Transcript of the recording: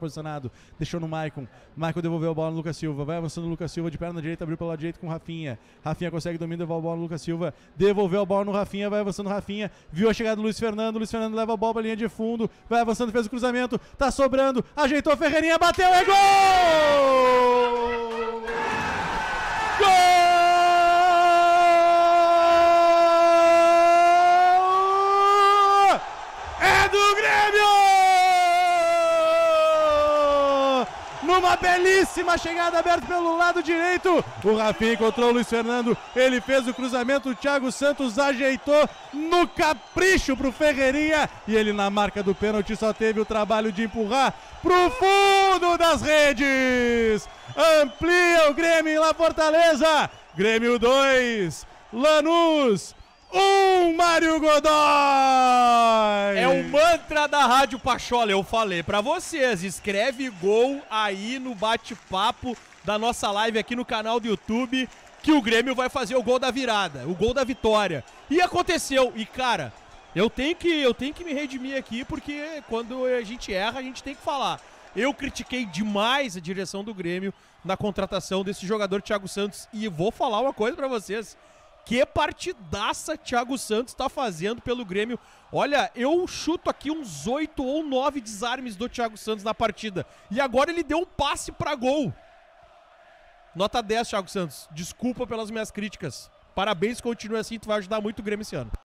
posicionado, deixou no Maicon. Maicon devolveu a bola no Lucas Silva, vai avançando o Lucas Silva de perna direita, abriu pelo lado direito com o Rafinha. Rafinha consegue domínio, devolve a bola no Lucas Silva, devolveu a bola no Rafinha, vai avançando o Rafinha, viu a chegada do Luiz Fernando, Luiz Fernando leva a bola pra linha de fundo, vai avançando, fez o cruzamento, tá sobrando, ajeitou Ferreirinha, bateu, é gol! Numa belíssima chegada aberta pelo lado direito. O Rafinha encontrou o Luiz Fernando. Ele fez o cruzamento. O Thiago Santos ajeitou no capricho pro Ferreirinha. E ele na marca do pênalti só teve o trabalho de empurrar pro fundo das redes. Amplia o Grêmio lá Fortaleza. Grêmio 2, Lanús 1, um, Mário Godó. O mantra da Rádio Pachola, eu falei para vocês, escreve gol aí no bate-papo da nossa live aqui no canal do YouTube, que o Grêmio vai fazer o gol da virada, o gol da vitória. E aconteceu. E cara, eu tenho que eu tenho que me redimir aqui porque quando a gente erra, a gente tem que falar. Eu critiquei demais a direção do Grêmio na contratação desse jogador Thiago Santos e vou falar uma coisa para vocês. Que partidaça Thiago Santos está fazendo pelo Grêmio. Olha, eu chuto aqui uns oito ou nove desarmes do Thiago Santos na partida. E agora ele deu um passe para gol. Nota 10, Thiago Santos. Desculpa pelas minhas críticas. Parabéns, continue assim, tu vai ajudar muito o Grêmio esse ano.